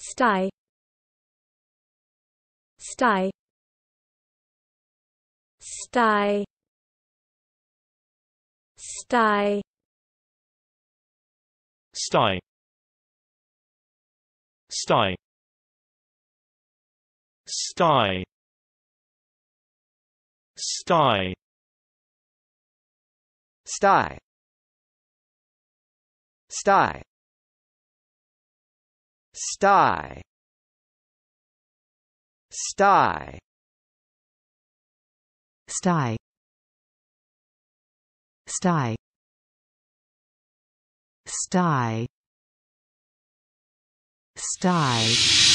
sty sty sty sty sty sty sty sty sty sty sty sty sty sty sty sty